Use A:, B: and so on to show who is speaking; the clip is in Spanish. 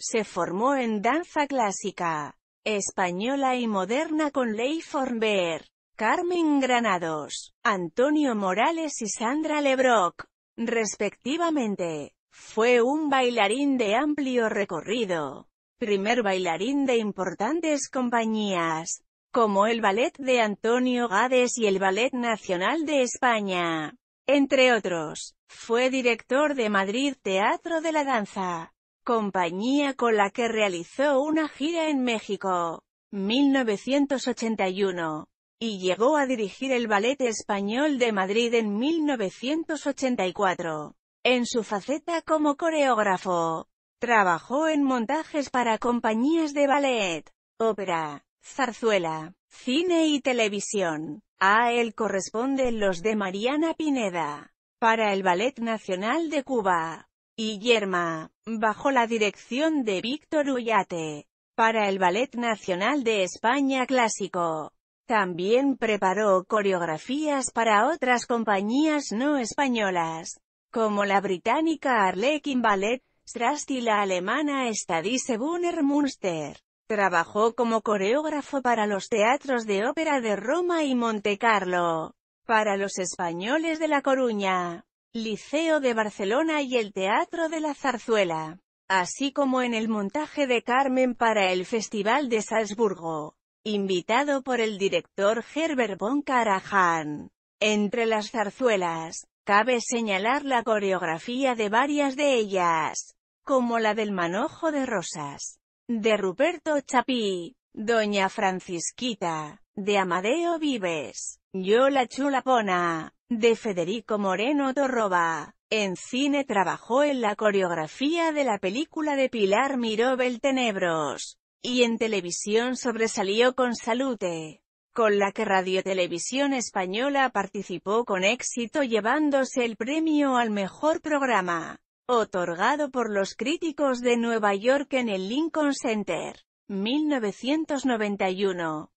A: Se formó en danza clásica, española y moderna con Ley Forber, Carmen Granados, Antonio Morales y Sandra Lebrock, respectivamente. Fue un bailarín de amplio recorrido, primer bailarín de importantes compañías, como el Ballet de Antonio Gades y el Ballet Nacional de España. Entre otros, fue director de Madrid Teatro de la Danza compañía con la que realizó una gira en México, 1981, y llegó a dirigir el Ballet Español de Madrid en 1984. En su faceta como coreógrafo, trabajó en montajes para compañías de ballet, ópera, zarzuela, cine y televisión. A él corresponden los de Mariana Pineda, para el Ballet Nacional de Cuba y Yerma, bajo la dirección de Víctor Ullate, para el Ballet Nacional de España Clásico. También preparó coreografías para otras compañías no españolas, como la británica Arlequin Ballet, Strast y la alemana Stadise Bunner Münster. Trabajó como coreógrafo para los teatros de ópera de Roma y Monte Carlo, para los españoles de La Coruña, Liceo de Barcelona y el Teatro de la Zarzuela, así como en el montaje de Carmen para el Festival de Salzburgo, invitado por el director Herbert von Karajan. Entre las zarzuelas, cabe señalar la coreografía de varias de ellas, como la del Manojo de Rosas, de Ruperto Chapí, Doña Francisquita, de Amadeo Vives, Yo la Chulapona, de Federico Moreno Torroba. En cine trabajó en la coreografía de la película de Pilar Miró Beltenebros, y en televisión sobresalió con Salute, con la que Radiotelevisión Española participó con éxito llevándose el premio al mejor programa, otorgado por los críticos de Nueva York en el Lincoln Center, 1991.